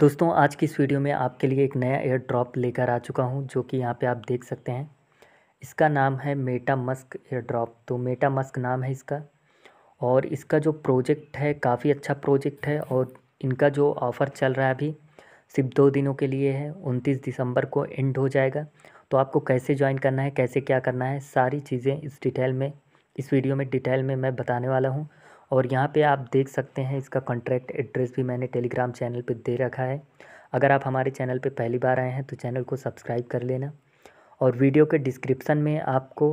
दोस्तों आज की इस वीडियो में आपके लिए एक नया एयर ड्रॉप लेकर आ चुका हूँ जो कि यहाँ पे आप देख सकते हैं इसका नाम है मेटा मस्क एयर ड्रॉप तो मेटा मस्क नाम है इसका और इसका जो प्रोजेक्ट है काफ़ी अच्छा प्रोजेक्ट है और इनका जो ऑफ़र चल रहा है अभी सिर्फ दो दिनों के लिए है उनतीस दिसंबर को एंड हो जाएगा तो आपको कैसे ज्वाइन करना है कैसे क्या करना है सारी चीज़ें इस डिटेल में इस वीडियो में डिटेल में मैं बताने वाला हूँ और यहाँ पे आप देख सकते हैं इसका कॉन्ट्रैक्ट एड्रेस भी मैंने टेलीग्राम चैनल पे दे रखा है अगर आप हमारे चैनल पे पहली बार आए हैं तो चैनल को सब्सक्राइब कर लेना और वीडियो के डिस्क्रिप्सन में आपको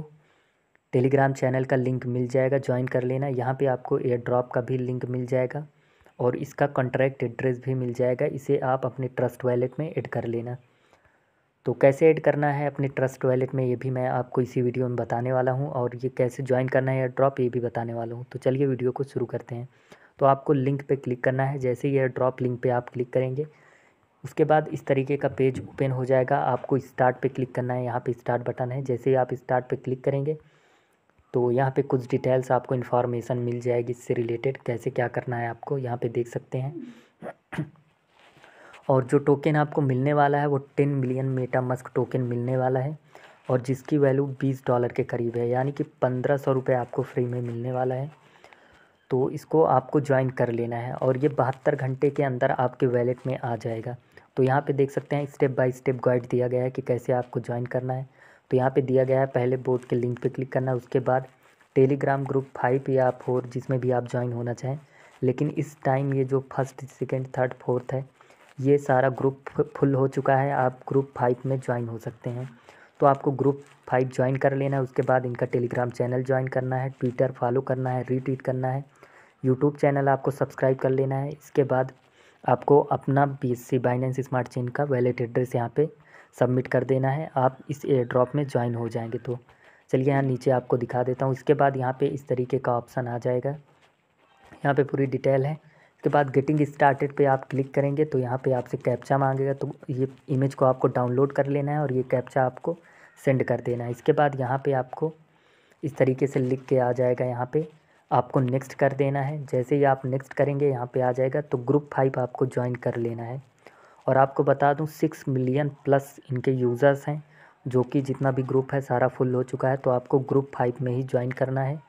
टेलीग्राम चैनल का लिंक मिल जाएगा ज्वाइन कर लेना यहाँ पर आपको एयर ड्रॉप का भी लिंक मिल जाएगा और इसका कॉन्ट्रैक्ट एड्रेस भी मिल जाएगा इसे आप अपने ट्रस्ट वैलेट में एड कर लेना तो कैसे ऐड करना है अपने ट्रस्ट वैलेट में ये भी मैं आपको इसी वीडियो में बताने वाला हूँ और ये कैसे ज्वाइन करना है एयर ड्रॉप ये भी बताने वाला हूँ तो चलिए वीडियो को शुरू करते हैं तो आपको लिंक पे क्लिक करना है जैसे ही एयर ड्रॉप लिंक पे आप क्लिक करेंगे उसके बाद इस तरीके का पेज ओपन हो जाएगा आपको स्टार्ट पे क्लिक करना है यहाँ पे स्टार्ट बटन है जैसे ही आप स्टार्ट पे क्लिक करेंगे तो यहाँ पे कुछ डिटेल्स आपको इन्फॉर्मेशन मिल जाएगी इससे रिलेटेड कैसे क्या करना है आपको यहाँ पे देख सकते हैं और जो टोकन आपको मिलने वाला है वो टेन मिलियन मस्क टोकन मिलने वाला है और जिसकी वैल्यू बीस डॉलर के करीब है यानी कि पंद्रह सौ रुपये आपको फ्री में मिलने वाला है तो इसको आपको ज्वाइन कर लेना है और ये बहत्तर घंटे के अंदर आपके वैलेट में आ जाएगा तो यहाँ पे देख सकते हैं स्टेप बाय स्टेप गाइड दिया गया है कि कैसे आपको ज्वाइन करना है तो यहाँ पे दिया गया है पहले बोर्ड के लिंक पे क्लिक करना है उसके बाद टेलीग्राम ग्रुप फाइव या फोर जिसमें भी आप ज्वाइन होना चाहें लेकिन इस टाइम ये जो फर्स्ट सेकेंड थर्ड फोर्थ है ये सारा ग्रुप फुल हो चुका है आप ग्रुप फाइव में ज्वाइन हो सकते हैं तो आपको ग्रुप फाइव ज्वाइन कर लेना है उसके बाद इनका टेलीग्राम चैनल ज्वाइन करना है ट्विटर फॉलो करना है रीट्वीट करना है यूट्यूब चैनल आपको सब्सक्राइब कर लेना है इसके बाद आपको अपना B S C Binance smart chain का वैलेट एड्रेस यहाँ पे सबमिट कर देना है आप इस एयर ड्रॉप में ज्वाइन हो जाएंगे तो चलिए यहाँ नीचे आपको दिखा देता हूँ इसके बाद यहाँ पे इस तरीके का ऑप्शन आ जाएगा यहाँ पे पूरी डिटेल है उसके बाद गेटिंग स्टार्टेड पे आप क्लिक करेंगे तो यहाँ पे आपसे कैप्चा मांगेगा तो ये इमेज को आपको डाउनलोड कर लेना है और ये कैप्चा आपको सेंड कर देना है इसके बाद यहाँ पे आपको इस तरीके से लिख के आ जाएगा यहाँ पे आपको नेक्स्ट कर देना है जैसे ही आप नेक्स्ट करेंगे यहाँ पर आ जाएगा तो ग्रुप फाइव आपको ज्वाइन कर लेना है और आपको बता दूँ सिक्स मिलियन प्लस इनके यूज़र्स हैं जो कि जितना भी ग्रुप है सारा फुल हो चुका है तो आपको ग्रुप फाइव में ही ज्वाइन करना है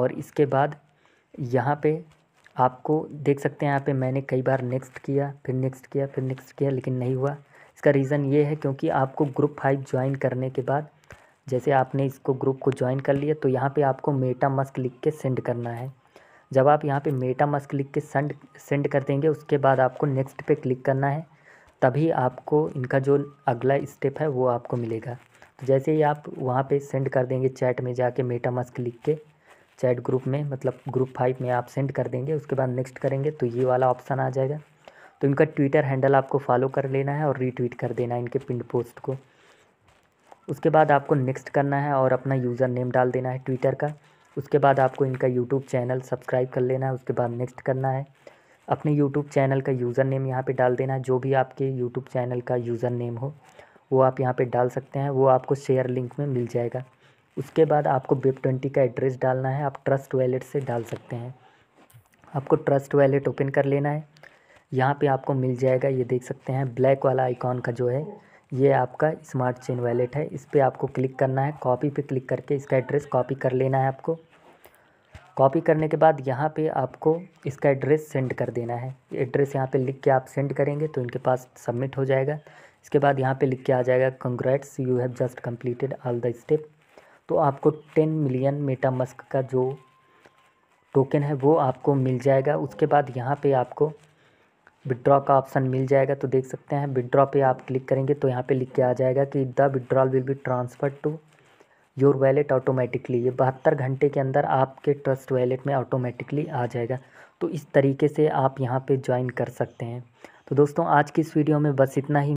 और इसके बाद यहाँ पे आपको देख सकते हैं यहाँ पे मैंने कई बार नेक्स्ट किया फिर नेक्स्ट किया फिर नेक्स्ट किया लेकिन नहीं हुआ इसका रीज़न ये है क्योंकि आपको ग्रुप फाइव ज्वाइन करने के बाद जैसे आपने इसको ग्रुप को ज्वाइन कर लिया तो यहाँ पे आपको मेटा मस्क लिख के सेंड करना है जब आप यहाँ पे मेटा मस्क लिख के सेंड सेंड कर देंगे उसके बाद आपको नेक्स्ट पे क्लिक करना है तभी आपको इनका जो अगला स्टेप है वो आपको मिलेगा तो जैसे ही आप वहाँ पे सेंड कर देंगे चैट में जाके मेटा मस्क लिख के चैट ग्रुप में मतलब ग्रुप फाइव में आप सेंड कर देंगे उसके बाद नेक्स्ट करेंगे तो ये वाला ऑप्शन आ जाएगा तो इनका ट्विटर हैंडल आपको फॉलो कर लेना है और रीट्वीट कर देना है इनके पिंड पोस्ट को उसके बाद आपको नेक्स्ट करना है और अपना यूज़र नेम डाल देना है ट्विटर का उसके बाद आपको इनका यूट्यूब चैनल सब्सक्राइब कर लेना है उसके बाद नेक्स्ट करना है अपने यूट्यूब चैनल का यूज़र नेम यहाँ पर डाल देना है जो भी आपके यूट्यूब चैनल का यूज़र नेम हो वो आप यहाँ पर डाल सकते हैं वो आपको शेयर लिंक में मिल जाएगा उसके बाद आपको वेब ट्वेंटी का एड्रेस डालना है आप ट्रस्ट वैलेट से डाल सकते हैं आपको ट्रस्ट वैलेट ओपन कर लेना है यहाँ पे आपको मिल जाएगा ये देख सकते हैं ब्लैक वाला आइकॉन का जो है ये आपका स्मार्ट चेन वैलेट है इस पर आपको क्लिक करना है कॉपी पे क्लिक करके इसका एड्रेस कॉपी कर लेना है आपको कॉपी करने के बाद यहाँ पे आपको इसका एड्रेस सेंड कर देना है एड्रेस यहाँ पे लिख के आप सेंड करेंगे तो इनके पास सबमिट हो जाएगा इसके बाद यहाँ पे लिख के आ जाएगा congrats you have just completed all the step तो आपको टेन मिलियन मेटामस्क का जो टोकन है वो आपको मिल जाएगा उसके बाद यहाँ पे आपको विड्रॉ का ऑप्शन मिल जाएगा तो देख सकते हैं विड्रॉ पे आप क्लिक करेंगे तो यहाँ पे लिख के आ जाएगा कि the withdrawal will be transfer to your wallet automatically ये बहत्तर घंटे के अंदर आपके ट्रस्ट वैलेट में ऑटोमेटिकली आ जाएगा तो इस तरीके से आप यहाँ पर ज्वाइन कर सकते हैं तो दोस्तों आज की इस वीडियो में बस इतना ही